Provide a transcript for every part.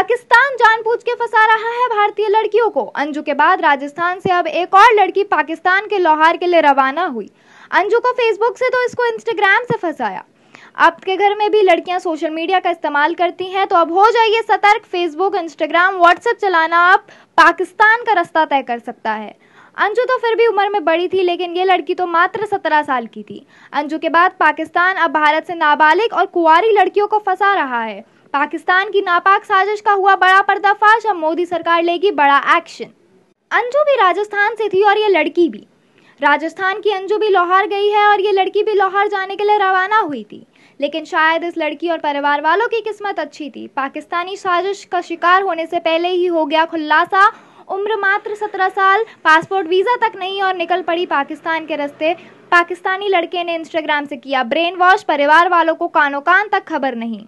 पाकिस्तान जानबूझ के फंसा रहा है भारतीय लड़कियों को अंजू के बाद राजस्थान से अब एक और लड़की पाकिस्तान के लोहार के लिए रवाना हुई अंजू को फेसबुक से तो इसको इंस्टाग्राम से फंसाया आपके घर में भी लड़कियां सोशल मीडिया का इस्तेमाल करती हैं तो अब हो जाइए सतर्क फेसबुक इंस्टाग्राम व्हाट्सएप चलाना आप पाकिस्तान का रास्ता तय कर सकता है अंजू तो फिर भी उम्र में बड़ी थी लेकिन ये लड़की तो मात्र सत्रह साल की थी अंजू के बाद पाकिस्तान अब भारत से नाबालिग और कुंवारी लड़कियों को फंसा रहा है पाकिस्तान की नापाक साजिश का हुआ बड़ा पर्दाफाश अब मोदी सरकार लेगी बड़ा एक्शन अंजू भी राजस्थान से थी और ये लड़की भी राजस्थान की अंजू भी लोहार गई है और ये लड़की भी लोहार जाने के लिए रवाना हुई थी लेकिन शायद इस लड़की और परिवार वालों की किस्मत अच्छी थी पाकिस्तानी साजिश का शिकार होने से पहले ही हो गया खुलासा उम्र मात्र सत्रह साल पासपोर्ट वीज़ा तक नहीं और निकल पड़ी पाकिस्तान के रस्ते पाकिस्तानी लड़के ने इंस्टाग्राम से किया ब्रेन वॉश परिवार वालों को कानों कान तक खबर नहीं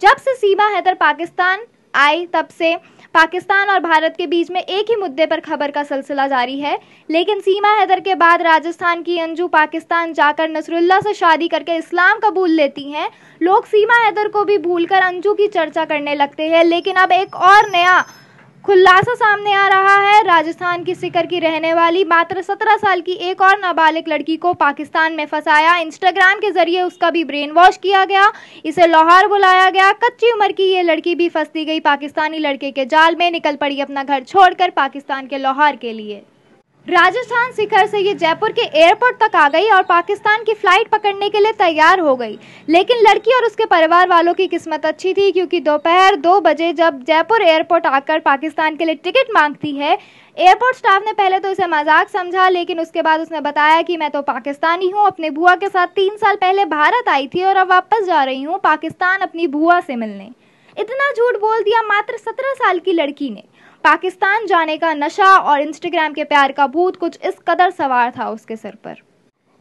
जब से सीमा हैदर पाकिस्तान आई तब से पाकिस्तान और भारत के बीच में एक ही मुद्दे पर खबर का सिलसिला जारी है लेकिन सीमा हैदर के बाद राजस्थान की अंजू पाकिस्तान जाकर नसरुल्ला से शादी करके इस्लाम कबूल लेती हैं लोग सीमा हैदर को भी भूलकर अंजू की चर्चा करने लगते हैं लेकिन अब एक और नया खुलासा सामने आ रहा है राजस्थान की सिकर की रहने वाली मात्र 17 साल की एक और नाबालिग लड़की को पाकिस्तान में फंसाया इंस्टाग्राम के जरिए उसका भी ब्रेन वॉश किया गया इसे लोहार बुलाया गया कच्ची उम्र की ये लड़की भी फंसती गई पाकिस्तानी लड़के के जाल में निकल पड़ी अपना घर छोड़कर पाकिस्तान के लोहार के लिए राजस्थान शिखर से ये जयपुर के एयरपोर्ट तक आ गई और पाकिस्तान की फ्लाइट पकड़ने के लिए तैयार हो गई लेकिन लड़की और उसके परिवार वालों की किस्मत अच्छी थी क्योंकि दोपहर दो, दो बजे जब जयपुर एयरपोर्ट आकर पाकिस्तान के लिए टिकट मांगती है एयरपोर्ट स्टाफ ने पहले तो इसे मजाक समझा लेकिन उसके बाद उसने बताया कि मैं तो पाकिस्तानी हूँ अपने बुआ के साथ तीन साल पहले भारत आई थी और अब वापस जा रही हूँ पाकिस्तान अपनी बुआ से मिलने इतना झूठ बोल दिया मात्र सत्रह साल की लड़की ने पाकिस्तान जाने का नशा और इंस्टाग्राम के प्यार का भूत कुछ इस कदर सवार था उसके सिर पर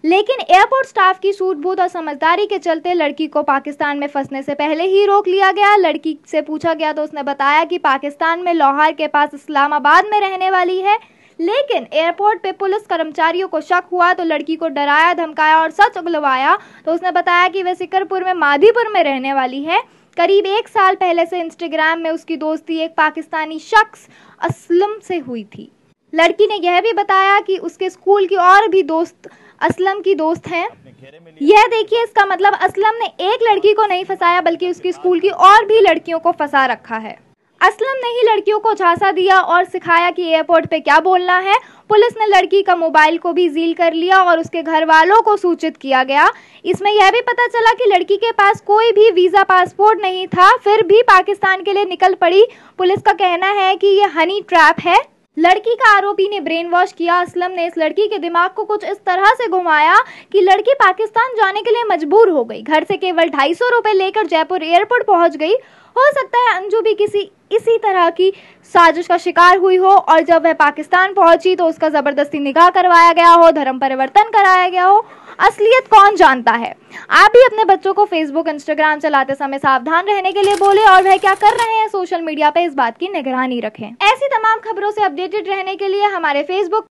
लेकिन एयरपोर्ट स्टाफ की सूझबूझ और समझदारी के चलते लड़की को पाकिस्तान में फंसने से पहले ही रोक लिया गया लड़की से पूछा गया तो उसने बताया कि पाकिस्तान में लाहौर के पास इस्लामाबाद में रहने वाली है लेकिन एयरपोर्ट पे पुलिस कर्मचारियों को शक हुआ तो लड़की को डराया धमकाया और सच उगलवाया तो उसने बताया कि वह सिकरपुर में माधीपुर में रहने वाली है करीब एक साल पहले से इंस्टाग्राम में उसकी दोस्ती एक पाकिस्तानी शख्स असलम से हुई थी लड़की ने यह भी बताया कि उसके स्कूल की और भी दोस्त असलम की दोस्त हैं यह देखिए इसका मतलब असलम ने एक लड़की को नहीं फंसाया बल्कि उसकी स्कूल की और भी लड़कियों को फंसा रखा है असलम ने ही लड़कियों को झांसा दिया और सिखाया कि एयरपोर्ट पे क्या बोलना है पुलिस ने लड़की का मोबाइल को भी जील कर लिया और उसके घर वालों को सूचित किया गया इसमें यह भी पता चला कि लड़की के पास कोई भी वीज़ा पासपोर्ट नहीं था फिर भी पाकिस्तान के लिए निकल पड़ी पुलिस का कहना है कि ये हनी ट्रैप है लड़की का आरोपी ने ब्रेन वॉश किया असलम ने इस लड़की के दिमाग को कुछ इस तरह से घुमाया कि लड़की पाकिस्तान जाने के लिए मजबूर हो गई घर से केवल ढाई सौ रुपये लेकर जयपुर एयरपोर्ट पहुंच गई हो सकता है अंजू भी किसी इसी तरह की साजिश का शिकार हुई हो और जब वह पाकिस्तान पहुंची तो उसका ज़बरदस्ती निगाह करवाया गया हो धर्म परिवर्तन कराया गया हो असलियत कौन जानता है आप भी अपने बच्चों को फेसबुक इंस्टाग्राम चलाते समय सावधान रहने के लिए बोले और वह क्या कर रहे हैं सोशल मीडिया पर इस बात की निगरानी रखें ऐसी तमाम खबरों से अपडेटेड रहने के लिए हमारे फेसबुक